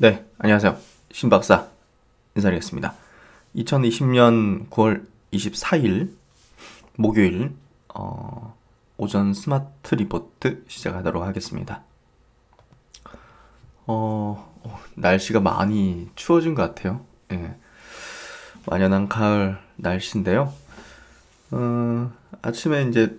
네, 안녕하세요. 신 박사 인사드리겠습니다. 2020년 9월 24일 목요일 어, 오전 스마트 리포트 시작하도록 하겠습니다. 어, 어, 날씨가 많이 추워진 것 같아요. 예. 완연한 가을 날씨인데요. 어, 아침에 이제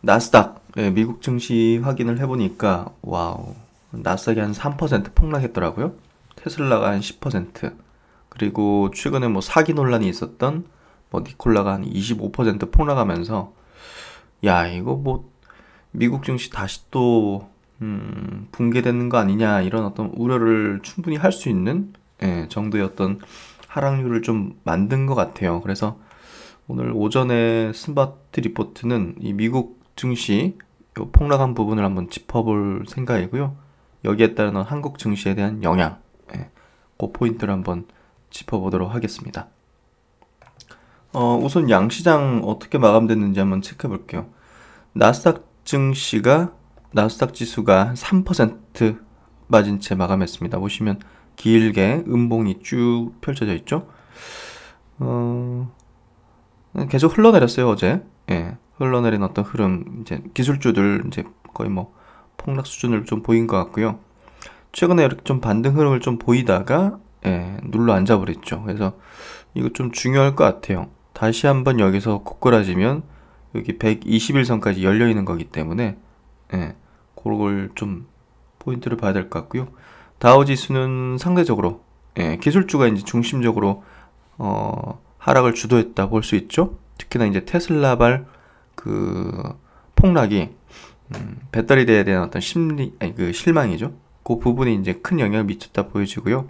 나스닥 예, 미국 증시 확인을 해보니까 와우 낯설게 한 3% 폭락했더라고요. 테슬라가 한 10%. 그리고 최근에 뭐 사기 논란이 있었던 뭐 니콜라가 한 25% 폭락하면서 야, 이거 뭐 미국 증시 다시 또 음, 붕괴되는 거 아니냐 이런 어떤 우려를 충분히 할 수 있는 예, 정도의 어떤 하락률을 좀 만든 것 같아요. 그래서 오늘 오전에 스마트 리포트는 이 미국 증시 폭락한 부분을 한번 짚어볼 생각이고요. 여기에 따른 한국 증시에 대한 영향 예, 그 포인트를 한번 짚어보도록 하겠습니다. 어, 우선 양시장 어떻게 마감됐는지 한번 체크해 볼게요. 나스닥 증시가 나스닥 지수가 3% 맞은 채 마감했습니다. 보시면 길게 음봉이 쭉 펼쳐져 있죠. 어, 계속 흘러내렸어요 어제. 예, 흘러내린 어떤 흐름 이제 기술주들 이제 거의 뭐 폭락 수준을 좀 보인 것 같고요. 최근에 이렇게 좀 반등 흐름을 좀 보이다가 예, 눌러 앉아버렸죠. 그래서 이거 좀 중요할 것 같아요. 다시 한번 여기서 고꾸라지면 여기 121선까지 열려 있는 거기 때문에 예, 그걸 좀 포인트를 봐야 될 것 같고요. 다우지수는 상대적으로 예, 기술주가 이제 중심적으로 어, 하락을 주도했다 볼 수 있죠. 특히나 이제 테슬라발 그 폭락이 음, 배터리 대에 대한 어떤 심리, 아니 그 실망이죠. 그 부분이 이제 큰 영향을 미쳤다 보여지고요.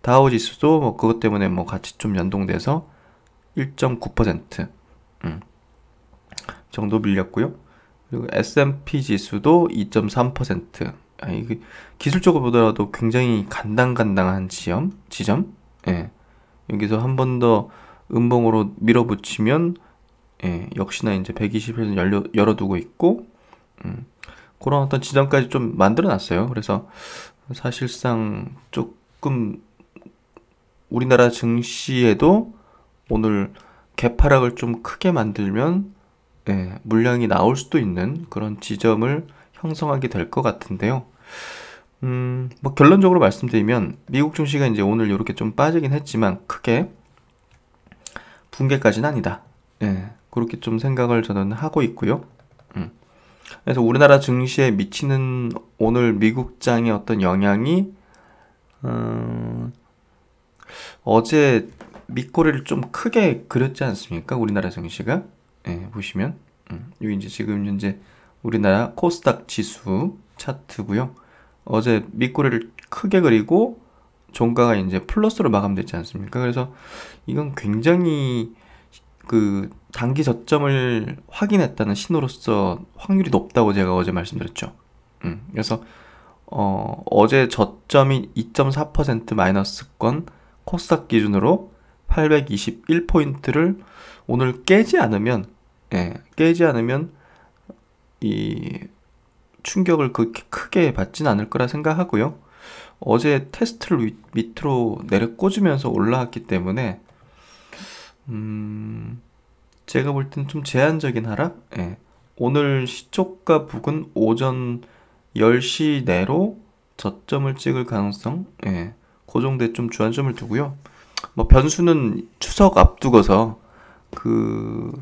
다우 지수도 뭐 그것 때문에 뭐 같이 좀 연동돼서 1.9% 음, 정도 밀렸고요. 그리고 S&P 지수도 2.3% 아니 그 기술적으로 보더라도 굉장히 간당간당한 지점 지점 예. 여기서 한 번 더 음봉으로 밀어붙이면 예, 역시나 이제 121선 열려, 열어두고 있고 음, 그런 어떤 지점까지 좀 만들어 놨어요. 그래서 사실상 조금 우리나라 증시에도 오늘 개파락을 좀 크게 만들면 예, 물량이 나올 수도 있는 그런 지점을 형성하게 될 것 같은데요. 음, 뭐 결론적으로 말씀드리면 미국 증시가 이제 오늘 이렇게 좀 빠지긴 했지만 크게 붕괴까지는 아니다. 예, 그렇게 좀 생각을 저는 하고 있고요. 그래서 우리나라 증시에 미치는 오늘 미국장의 어떤 영향이 음, 어제 밑꼬리를 좀 크게 그렸지 않습니까? 우리나라 증시가 예, 보시면 음, 이제 지금 현재 우리나라 코스닥 지수 차트고요. 어제 밑꼬리를 크게 그리고 종가가 이제 플러스로 마감됐지 않습니까? 그래서 이건 굉장히 그 단기 저점을 확인했다는 신호로서 확률이 높다고 제가 어제 말씀드렸죠. 음, 그래서 어, 어제 저점이 2.4% 마이너스권 코스닥 기준으로 821포인트를 오늘 깨지 않으면 예, 깨지 않으면 이 충격을 그렇게 크게 받진 않을 거라 생각하고요. 어제 테스트를 밑으로 내려 꽂으면서 올라왔기 때문에 음, 제가 볼 땐 좀 제한적인 하락? 예. 오늘 시초가 북은 오전 10시 내로 저점을 찍을 가능성, 예. 고정대 그 좀 주안점을 두고요. 뭐 변수는 추석 앞두고서 그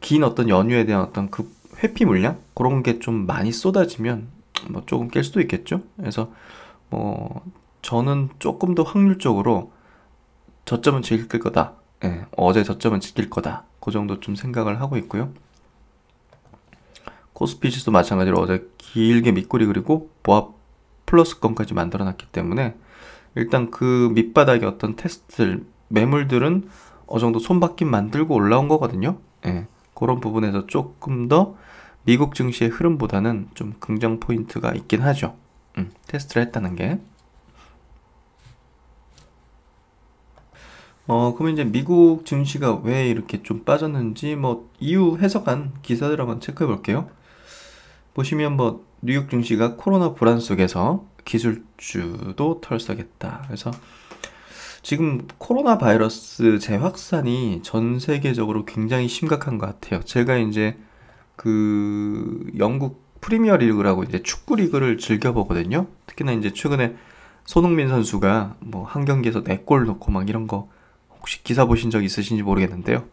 긴 어떤 연휴에 대한 어떤 그 회피 물량 그런 게 좀 많이 쏟아지면 뭐 조금 깰 수도 있겠죠. 그래서 뭐 저는 조금 더 확률적으로 저점은 지킬 거다. 예, 어제 저점은 지킬 거다. 그 정도 좀 생각을 하고 있고요. 코스피 지수 마찬가지로 어제 길게 밑꼬리 그리고 보합 플러스건까지 만들어 놨기 때문에 일단 그밑바닥에 어떤 테스트 매물들은 어느 정도 손바뀜 만들고 올라온 거거든요. 예. 그런 부분에서 조금 더 미국 증시의 흐름보다는 좀 긍정 포인트가 있긴 하죠. 음, 테스트를 했다는 게. 어, 그러면 이제 미국 증시가 왜 이렇게 좀 빠졌는지 뭐 이유 해석한 기사들 한번 체크해 볼게요. 보시면 뭐 뉴욕 증시가 코로나 불안 속에서 기술주도 털썩했다 그래서 지금 코로나 바이러스 재확산이 전 세계적으로 굉장히 심각한 것 같아요. 제가 이제 그 영국 프리미어 리그라고 이제 축구 리그를 즐겨 보거든요. 특히나 이제 최근에 손흥민 선수가 뭐 한 경기에서 4골 넣고 막 이런 거 혹시 기사 보신 적 있으신지 모르겠는데요.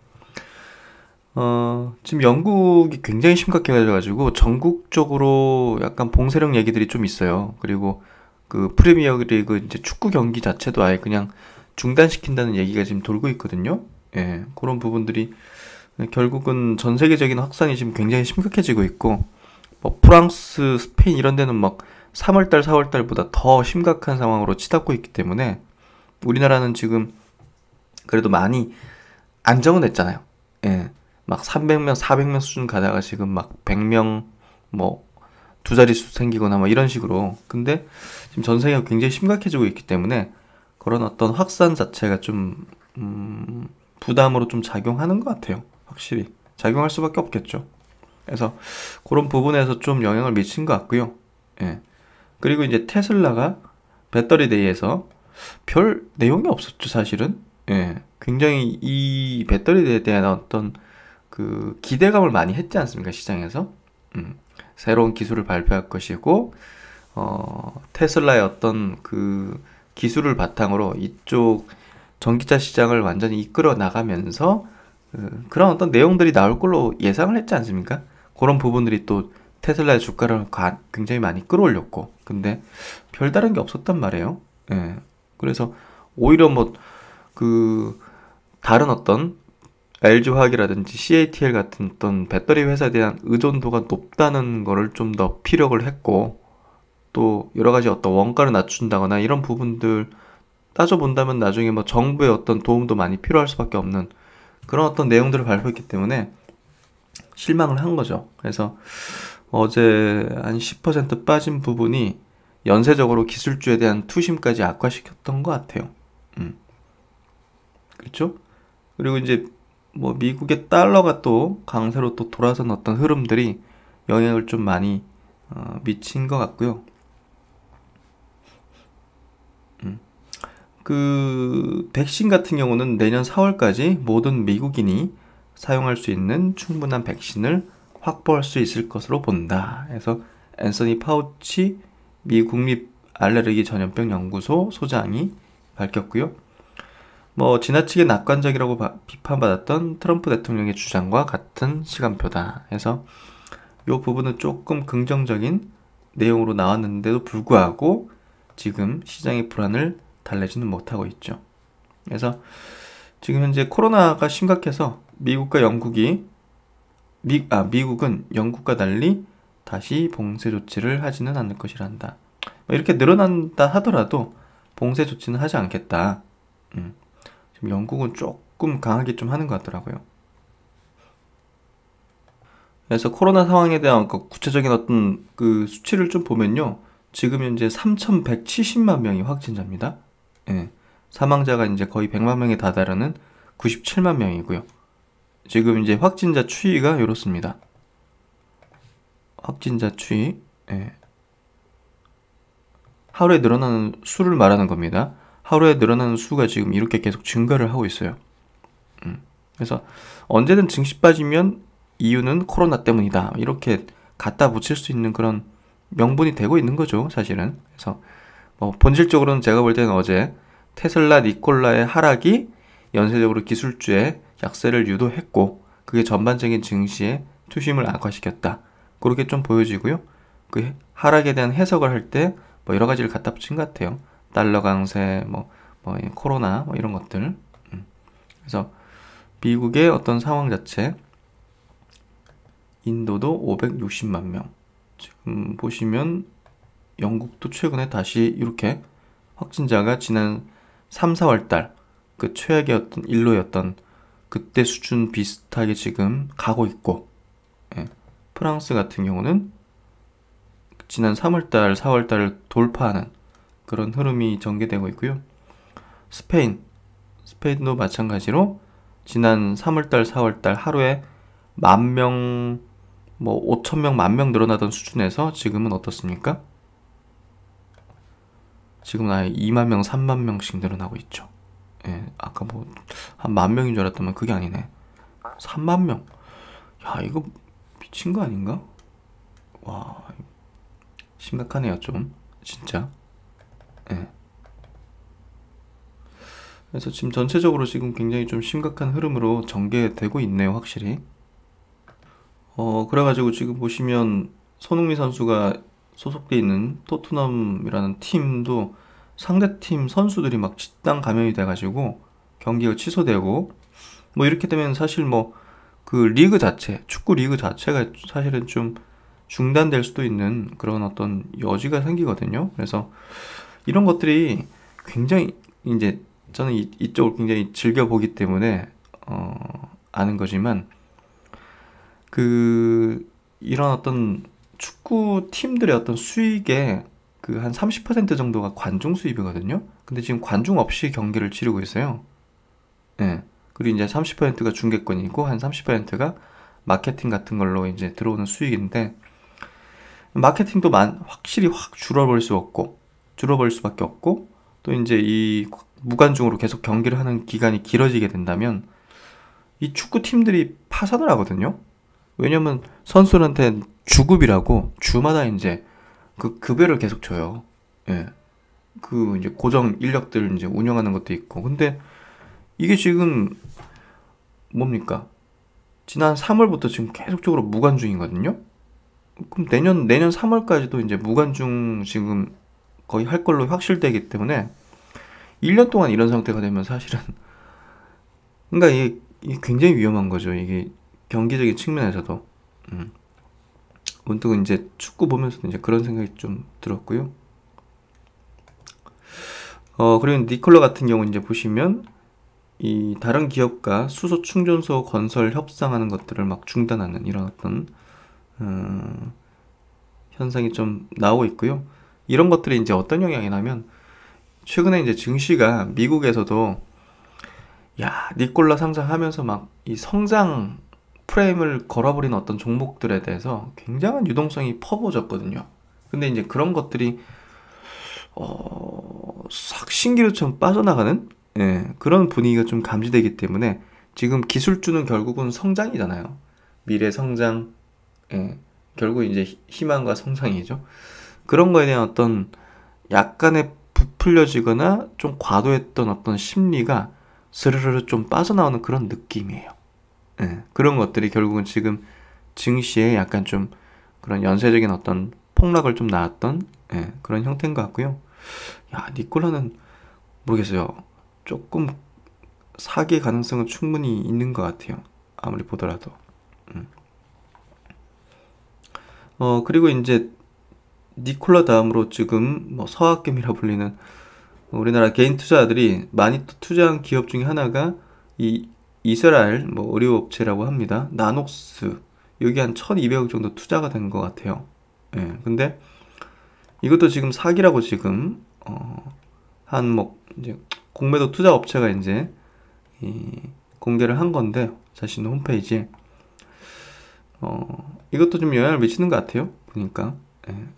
어, 지금 영국이 굉장히 심각해가지고 전국적으로 약간 봉쇄령 얘기들이 좀 있어요. 그리고 그 프리미어 리그 이제 축구 경기 자체도 아예 그냥 중단시킨다는 얘기가 지금 돌고 있거든요. 예, 그런 부분들이 결국은 전 세계적인 확산이 지금 굉장히 심각해지고 있고, 뭐 프랑스, 스페인 이런 데는 막 3월달, 4월달보다 더 심각한 상황으로 치닫고 있기 때문에 우리나라는 지금 그래도 많이 안정은 됐잖아요. 예. 막 300명, 400명 수준 가다가 지금 막 100명 뭐 두 자릿수 생기거나 뭐 이런 식으로. 근데 지금 전 세계가 굉장히 심각해지고 있기 때문에 그런 어떤 확산 자체가 좀 음, 부담으로 좀 작용하는 것 같아요. 확실히 작용할 수밖에 없겠죠. 그래서 그런 부분에서 좀 영향을 미친 것 같고요. 예. 그리고 이제 테슬라가 배터리 데이에서 별 내용이 없었죠, 사실은. 예, 굉장히 이 배터리에 대한 어떤 그 기대감을 많이 했지 않습니까 시장에서 음, 새로운 기술을 발표할 것이고 어, 테슬라의 어떤 그 기술을 바탕으로 이쪽 전기차 시장을 완전히 이끌어 나가면서 그, 그런 어떤 내용들이 나올 걸로 예상을 했지 않습니까? 그런 부분들이 또 테슬라의 주가를 가, 굉장히 많이 끌어올렸고 근데 별다른 게 없었단 말이에요. 예. 그래서 오히려 뭐그 다른 어떤 LG화학이라든지 CATL 같은 어떤 배터리 회사에 대한 의존도가 높다는 거를 좀더 피력을 했고 또 여러 가지 어떤 원가를 낮춘다거나 이런 부분들 따져본다면 나중에 뭐 정부의 어떤 도움도 많이 필요할 수밖에 없는 그런 어떤 내용들을 발표했기 때문에 실망을 한 거죠. 그래서 어제 한 10% 빠진 부분이 연쇄적으로 기술주에 대한 투심까지 악화시켰던 것 같아요. 음. 그렇죠? 그리고 이제 뭐 미국의 달러가 또 강세로 또 돌아선 어떤 흐름들이 영향을 좀 많이 어, 미친 것 같고요. 음. 그 백신 같은 경우는 내년 4월까지 모든 미국인이 사용할 수 있는 충분한 백신을 확보할 수 있을 것으로 본다. 그래서 앤서니 파우치 미 국립 알레르기 전염병 연구소 소장이 밝혔고요. 뭐 지나치게 낙관적이라고 바, 비판받았던 트럼프 대통령의 주장과 같은 시간표다. 해서 이 부분은 조금 긍정적인 내용으로 나왔는데도 불구하고 지금 시장의 불안을 달래지는 못하고 있죠. 그래서 지금 현재 코로나가 심각해서 미국과 영국이 미, 아, 미국은 영국과 달리 다시 봉쇄 조치를 하지는 않을 것이란다. 뭐 이렇게 늘어난다 하더라도 봉쇄 조치는 하지 않겠다. 음. 지금 음. 영국은 조금 강하게 좀 하는 것 같더라고요. 그래서 코로나 상황에 대한 그 구체적인 어떤 그 수치를 좀 보면요. 지금 현재 3,170만 명이 확진자입니다. 예. 사망자가 이제 거의 100만 명에 다다르는 97만 명이고요. 지금 이제 확진자 추이가 이렇습니다. 확진자 추이. 예. 하루에 늘어나는 수를 말하는 겁니다. 하루에 늘어나는 수가 지금 이렇게 계속 증가를 하고 있어요. 음. 그래서 언제든 증시 빠지면 이유는 코로나 때문이다. 이렇게 갖다 붙일 수 있는 그런 명분이 되고 있는 거죠, 사실은. 그래서 뭐 본질적으로는 제가 볼 때는 어제 테슬라 니콜라의 하락이 연쇄적으로 기술주의 약세를 유도했고 그게 전반적인 증시의 투심을 악화시켰다. 그렇게 좀 보여지고요. 그 하락에 대한 해석을 할 때 뭐 여러 가지를 갖다 붙인 것 같아요. 달러 강세, 뭐, 뭐 코로나 뭐 이런 것들. 음. 그래서 미국의 어떤 상황 자체, 인도도 560만 명. 지금 보시면 영국도 최근에 다시 이렇게 확진자가 지난 3, 4월 달 그 최악의 어떤 일로였던 그때 수준 비슷하게 지금 가고 있고 예. 프랑스 같은 경우는 지난 3월 달, 4월 달을 돌파하는 그런 흐름이 전개되고 있고요. 스페인, 스페인도 마찬가지로 지난 3월달, 4월달 하루에 만 명, 뭐 5천 명, 만 명 늘어나던 수준에서 지금은 어떻습니까? 지금은 아예 2만 명, 3만 명씩 늘어나고 있죠. 예, 아까 뭐 한 만 명인 줄 알았더만 그게 아니네. 3만 명. 야, 이거 미친 거 아닌가? 와, 심각하네요, 좀. 진짜. 예. 그래서 지금 전체적으로 지금 굉장히 좀 심각한 흐름으로 전개되고 있네요, 확실히. 어, 그래가지고 지금 보시면 손흥민 선수가 소속돼 있는 토트넘이라는 팀도 상대팀 선수들이 막 집단 감염이 돼가지고 경기가 취소되고 뭐 이렇게 되면 사실 뭐 그 리그 자체, 축구 리그 자체가 사실은 좀 중단될 수도 있는 그런 어떤 여지가 생기거든요. 그래서 이런 것들이 굉장히 이제 저는 이, 쪽을 굉장히 즐겨 보기 때문에 어, 아는 거지만 그 이런 어떤 축구 팀들의 어떤 수익의 그 한 30% 정도가 관중 수입이거든요. 근데 지금 관중 없이 경기를 치르고 있어요. 예. 그리고 이제 30%가 중계권이고 한 30%가 마케팅 같은 걸로 이제 들어오는 수익인데 마케팅도 만, 확실히 확 줄어볼 수 없고 줄어버릴 수밖에 없고 또 이제 이 무관중으로 계속 경기를 하는 기간이 길어지게 된다면 이 축구 팀들이 파산을 하거든요. 왜냐면 선수한테 주급이라고 주마다 이제 그 급여를 계속 줘요. 예. 그 이제 고정 인력들 이제 운영하는 것도 있고. 근데 이게 지금 뭡니까? 지난 3월부터 지금 계속적으로 무관중이거든요. 그럼 내년 내년 3월까지도 이제 무관중 지금 거의 할 걸로 확실되기 때문에 1년 동안 이런 상태가 되면 사실은 그러니까 이게, 이게 굉장히 위험한 거죠. 이게 경기적인 측면에서도 음. 문득 이제 축구 보면서 이제 그런 생각이 좀 들었고요. 어 그리고 니콜라 같은 경우 이제 보시면 이 다른 기업과 수소 충전소 건설 협상하는 것들을 막 중단하는 이런 어떤 음, 현상이 좀 나오고 있고요. 이런 것들이 이제 어떤 영향이 나면 최근에 이제 증시가 미국에서도 야 니콜라 상장하면서 막 이 성장 프레임을 걸어버리는 어떤 종목들에 대해서 굉장한 유동성이 퍼부어졌거든요 근데 이제 그런 것들이 어싹 신기루처럼 빠져나가는 예, 그런 분위기가 좀 감지되기 때문에 지금 기술주는 결국은 성장이잖아요. 미래 성장, 예, 결국 이제 희망과 성장이죠. 그런 거에 대한 어떤 약간의 부풀려지거나 좀 과도했던 어떤 심리가 스르르르 좀 빠져나오는 그런 느낌이에요. 네, 그런 것들이 결국은 지금 증시에 약간 좀 그런 연쇄적인 어떤 폭락을 좀 나왔던 네, 예, 그런 형태인 것 같고요. 야, 니콜라는 모르겠어요. 조금 사기 가능성은 충분히 있는 것 같아요. 아무리 보더라도. 음. 어, 그리고 이제 니콜라 다음으로 지금 뭐 서학겜이라 불리는 우리나라 개인 투자자들이 많이 투자한 기업 중에 하나가 이 이스라엘 뭐 의료 업체라고 합니다. 나녹스 여기 한 1,200억 정도 투자가 된 것 같아요. 예. 근데 이것도 지금 사기라고 지금 어, 한뭐 이제 공매도 투자 업체가 이제 이, 공개를 한 건데 자신 의 홈페이지에 어, 이것도 좀 영향을 미치는 것 같아요. 보니까.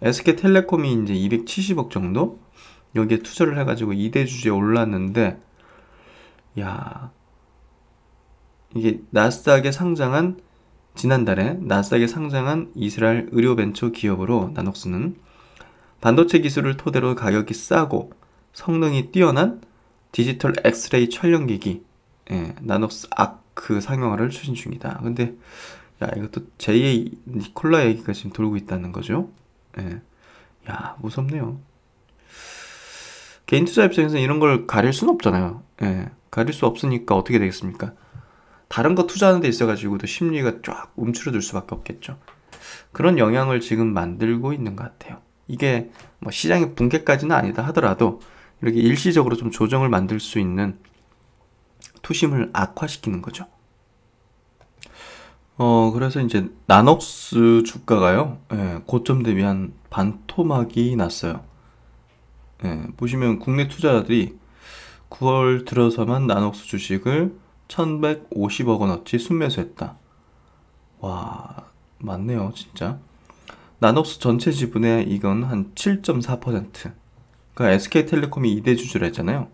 SK텔레콤이 예. 이제 270억 정도 여기에 투자를 해가지고 2대 주주에 올랐는데 야 이게 나스닥에 상장한 지난달에 나스닥에 상장한 이스라엘 의료벤처 기업으로 나녹스는 반도체 기술을 토대로 가격이 싸고 성능이 뛰어난 디지털 엑스레이 촬영기기 예, 나녹스 아크 그 상용화를 추진 중이다. 근데 야 이것도 JA 니콜라 얘기가 지금 돌고 있다는 거죠. 예. 야, 무섭네요. 개인 투자 입장에서 이런 걸 가릴 수 없잖아요. 예. 가릴 수 없으니까 어떻게 되겠습니까? 다른 거 투자하는 데 있어가지고도 심리가 쫙 움츠러들 수밖에 없겠죠. 그런 영향을 지금 만들고 있는 것 같아요. 이게 뭐 시장의 붕괴까지는 아니다 하더라도 이렇게 일시적으로 좀 조정을 만들 수 있는 투심을 악화시키는 거죠. 어, 그래서 이제 나녹스 주가가요, 예, 고점 대비 한 반토막이 났어요. 예, 보시면 국내 투자자들이 9월 들어서만 나녹스 주식을 1150억 원어치 순매수했다. 와, 맞네요, 진짜. 나녹스 전체 지분의 이건 한 7.4%. 그러니까 SK텔레콤이 2대 주주를 했잖아요.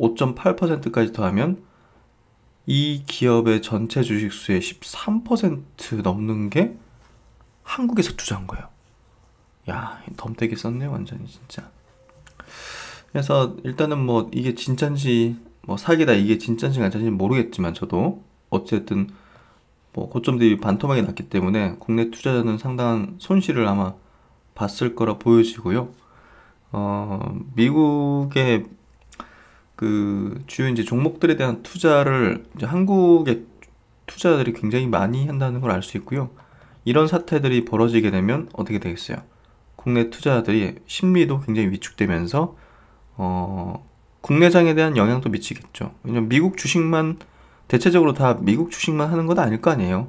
5.8%까지 더하면 이 기업의 전체 주식수의 13% 넘는 게 한국에서 투자한 거예요. 야, 덤대기 썼네, 완전히, 진짜. 그래서 일단은 뭐 이게 진짠지 뭐 사기다 이게 진짠지 가짜인지 모르겠지만 저도 어쨌든 뭐 고점 대비 반토막이 났기 때문에 국내 투자자는 상당한 손실을 아마 봤을 거라 보여지고요. 어, 미국의 그 주요 이제 종목들에 대한 투자를 이제 한국의 투자들이 굉장히 많이 한다는 걸 알 수 있고요. 이런 사태들이 벌어지게 되면 어떻게 되겠어요? 국내 투자들이 심리도 굉장히 위축되면서 어, 국내장에 대한 영향도 미치겠죠. 왜냐면 미국 주식만 대체적으로 다 미국 주식만 하는 건 아닐 거 아니에요.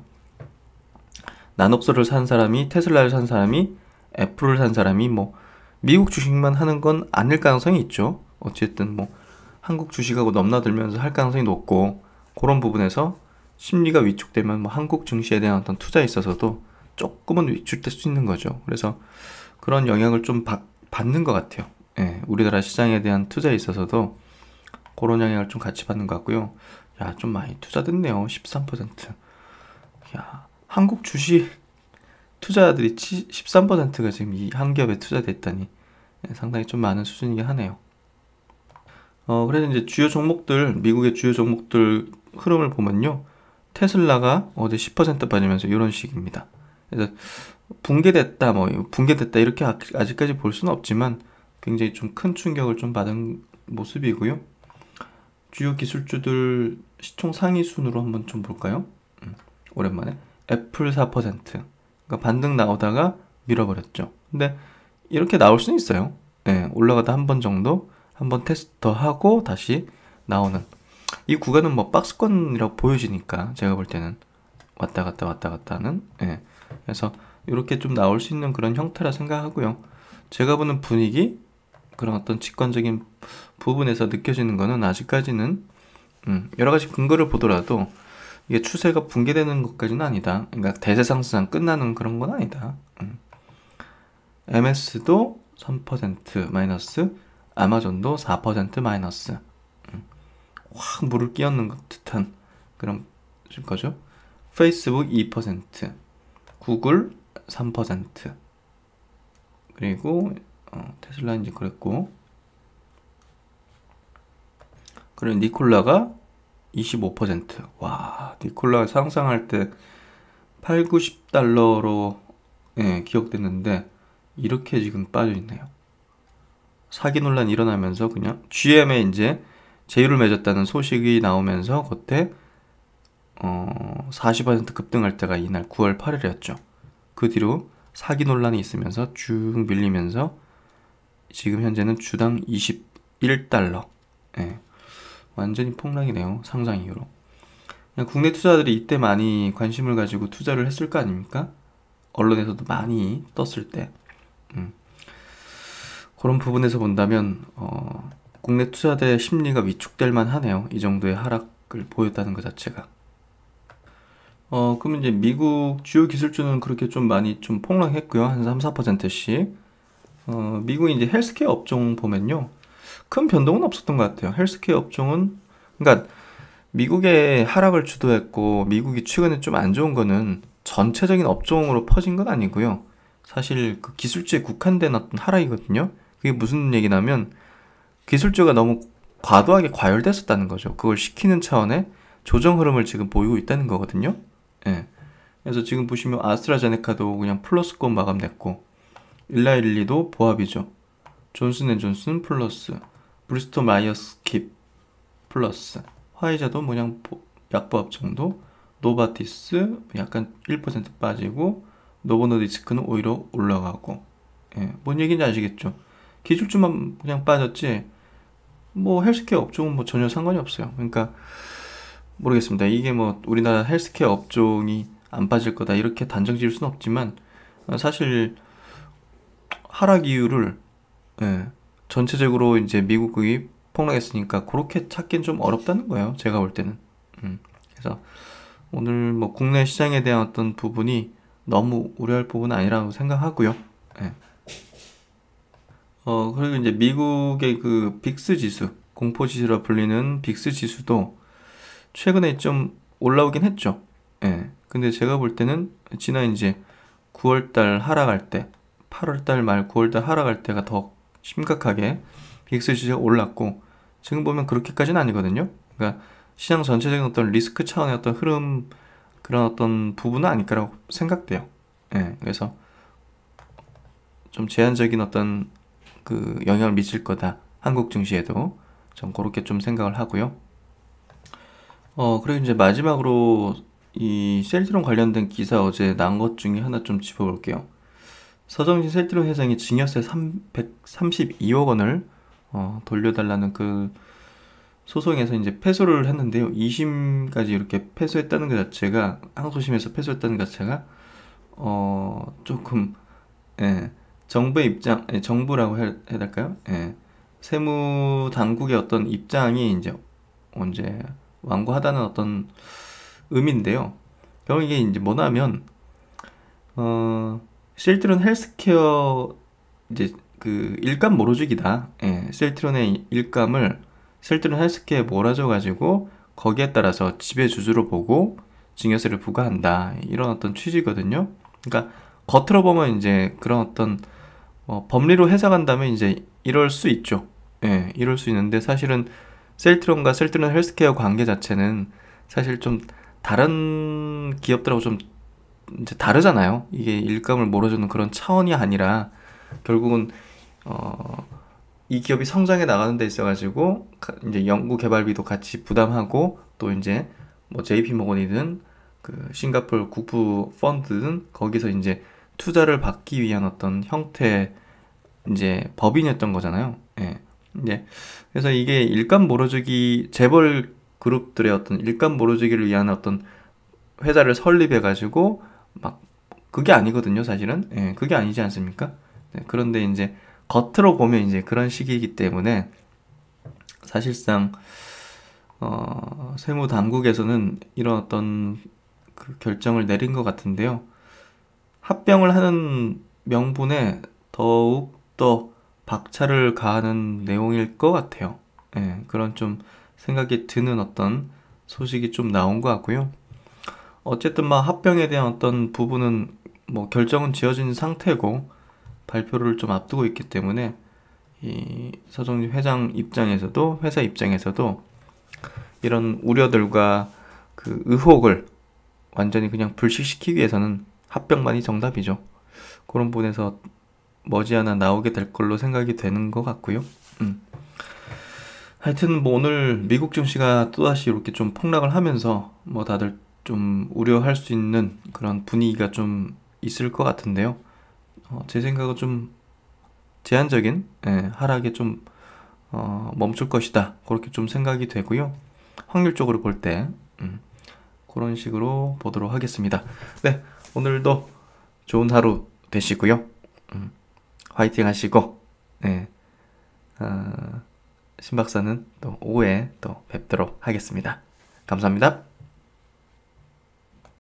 난업소를산 사람이 테슬라를 산 사람이 애플을 산 사람이 뭐 미국 주식만 하는 건 아닐 가능성이 있죠. 어쨌든 뭐 한국 주식하고 넘나들면서 할 가능성이 높고 그런 부분에서 심리가 위축되면 뭐 한국 증시에 대한 어떤 투자에 있어서도 조금은 위축될 수 있는 거죠. 그래서 그런 영향을 좀 받, 받는 것 같아요. 예, 우리나라 시장에 대한 투자에 있어서도 그런 영향을 좀 같이 받는 것 같고요. 야, 좀 많이 투자됐네요. 13%. 야, 한국 주식 투자들이 13%가 지금 이 한 기업에 투자됐다니 예, 상당히 좀 많은 수준이긴 하네요. 어, 그래서 이제 주요 종목들, 미국의 주요 종목들 흐름을 보면요. 테슬라가 어제 10% 빠지면서 이런 식입니다. 그래서 붕괴됐다, 뭐, 붕괴됐다, 이렇게 아, 아직까지 볼 수는 없지만 굉장히 좀 큰 충격을 좀 받은 모습이고요. 주요 기술주들 시총 상위 순으로 한번 좀 볼까요? 음, 오랜만에. 애플 4%. 그러니까 반등 나오다가 밀어버렸죠. 근데 이렇게 나올 수는 있어요. 예, 올라가다 한 번 정도. 한번 테스트 하고 다시 나오는 이 구간은 뭐 박스권이라고 보여지니까 제가 볼 때는 왔다 갔다 왔다 갔다 하는 예. 그래서 이렇게 좀 나올 수 있는 그런 형태라 생각하고요 제가 보는 분위기 그런 어떤 직관적인 부분에서 느껴지는 거는 아직까지는 음, 여러 가지 근거를 보더라도 이게 추세가 붕괴되는 것까지는 아니다 그러니까 대세상승 끝나는 그런 건 아니다 음. MS도 3% 마이너스 아마존도 4% 마이너스. 음. 확 물을 끼얹는 것 듯한 그런 거죠. 페이스북 2%, 구글 3%, 그리고 어, 테슬라 인제 그랬고, 그리고 니콜라가 25%. 와, 니콜라 상상할 때 8, 90달러로 예, 기억됐는데 이렇게 지금 빠져 있네요. 사기 논란이 일어나면서 그냥 GM에 이제 제휴를 맺었다는 소식이 나오면서 그때 어, 40% 급등할 때가 이날 9월 8일이었죠. 그 뒤로 사기 논란이 있으면서 쭉 밀리면서 지금 현재는 주당 21달러. 예. 완전히 폭락이네요. 상장 이후로. 국내 투자들이 이때 많이 관심을 가지고 투자를 했을 거 아닙니까? 언론에서도 많이 떴을 때. 음. 그런 부분에서 본다면 어, 국내 투자대 심리가 위축될 만하네요. 이 정도의 하락을 보였다는 것 자체가. 어, 그러면 이제 미국 주요 기술주는 그렇게 좀 많이 좀 폭락했고요. 한 3, 4%씩. 어, 미국 이제 헬스케어 업종 보면요. 큰 변동은 없었던 것 같아요. 헬스케어 업종은, 그러니까 미국의 하락을 주도했고, 미국이 최근에 좀 안 좋은 거는 전체적인 업종으로 퍼진 건 아니고요. 사실 그 기술주에 국한된 어떤 하락이거든요. 그게 무슨 얘기냐면 기술주가 너무 과도하게 과열됐었다는 거죠. 그걸 시키는 차원의 조정 흐름을 지금 보이고 있다는 거거든요. 예. 그래서 지금 보시면 아스트라제네카도 그냥 플러스권 마감됐고 일라일리도 보합이죠. 존슨앤존슨 플러스 브리스토 마이어스 킵 플러스 화이자도 뭐냥 약보합 정도 노바티스 약간 1% 빠지고 노보노디스크는 오히려 올라가고 예, 뭔 얘기인지 아시겠죠? 기술주만 그냥 빠졌지 뭐 헬스케어 업종은 뭐 전혀 상관이 없어요. 그러니까 모르겠습니다. 이게 뭐 우리나라 헬스케어 업종이 안 빠질 거다 이렇게 단정 지을 수는 없지만 어, 사실 하락 이유를 예, 전체적으로 이제 미국이 폭락했으니까 그렇게 찾긴 좀 어렵다는 거예요. 제가 볼 때는. 음, 그래서 오늘 뭐 국내 시장에 대한 어떤 부분이 너무 우려할 부분은 아니라고 생각하고요. 예. 어, 그리고 이제 미국의 그 빅스 지수, 공포 지수라 불리는 빅스 지수도 최근에 좀 올라오긴 했죠. 예. 근데 제가 볼 때는 지난 이제 9월달 하락할 때, 8월달 말 9월달 하락할 때가 더 심각하게 빅스 지수가 올랐고 지금 보면 그렇게까지는 아니거든요. 그러니까 시장 전체적인 어떤 리스크 차원의 어떤 흐름 그런 어떤 부분은 아닐까라고 생각돼요. 예. 그래서 좀 제한적인 어떤 그 영향을 미칠 거다. 한국 증시에도 전 그렇게 좀 생각을 하고요. 어 그리고 이제 마지막으로 이 셀트론 관련된 기사 어제 난 것 중에 하나 좀 짚어볼게요. 서정진 셀트론 회장이 증여세 332억 원을 어, 돌려달라는 그 소송에서 이제 패소를 했는데요. 2심까지 이렇게 패소했다는 것 자체가 항소심에서 패소했다는 것 자체가 어 조금 예 정부의 입장, 예, 정부라고 해, 해야 될까요? 예. 세무 당국의 어떤 입장이 이제 언제 완고하다는 어떤 의미인데요. 결국 이게 이제 뭐냐면 어 실트론 헬스케어 이제 그 일감 모로주기다. 예, 실트론의 일감을 실트론 헬스케어에 몰아줘 가지고 거기에 따라서 지배 주주로 보고 증여세를 부과한다. 이런 어떤 취지거든요. 그러니까 겉으로 보면 이제 그런 어떤 어, 법리로 해석한다면 이제 이럴 수 있죠. 예, 이럴 수 있는데 사실은 셀트론과 셀트론 헬스케어 관계 자체는 사실 좀 다른 기업들하고 좀 이제 다르잖아요. 이게 일감을 몰아주는 그런 차원이 아니라 결국은 어, 이 기업이 성장해 나가는 데 있어가지고 이제 연구 개발비도 같이 부담하고 또 이제 뭐 JP 모건이든 그 싱가폴 국부 펀드든 거기서 이제 투자를 받기 위한 어떤 형태의 이제 법인이었던 거잖아요. 예. 이제 그래서 이게 일감 보로주기 재벌 그룹들의 어떤 일감 보로주기를 위한 어떤 회사를 설립해 가지고 막 그게 아니거든요, 사실은. 예, 그게 아니지 않습니까? 네, 그런데 이제 겉으로 보면 이제 그런 식이기 때문에 사실상 어, 세무 당국에서는 이런 어떤 그 결정을 내린 것 같은데요. 합병을 하는 명분에 더욱 더 박차를 가하는 내용일 것 같아요. 예, 그런 좀 생각이 드는 어떤 소식이 좀 나온 것 같고요. 어쨌든 막 합병에 대한 어떤 부분은 뭐 결정은 지어진 상태고 발표를 좀 앞두고 있기 때문에 이 서정진 회장 입장에서도 회사 입장에서도 이런 우려들과 그 의혹을 완전히 그냥 불식시키기 위해서는 합병만이 정답이죠. 그런 부분에서 머지않아 나오게 될 걸로 생각이 되는 것 같고요. 음. 하여튼 뭐 오늘 미국 증시가 또다시 이렇게 좀 폭락을 하면서 뭐 다들 좀 우려할 수 있는 그런 분위기가 좀 있을 것 같은데요. 어, 제 생각은 좀 제한적인 예, 하락에 좀 어, 멈출 것이다 그렇게 좀 생각이 되고요. 확률적으로 볼때 음, 그런 식으로 보도록 하겠습니다. 네, 오늘도 좋은 하루 되시고요. 화이팅 하시고, 네. 어, 신박사는 또 오후에 또 뵙도록 하겠습니다. 감사합니다.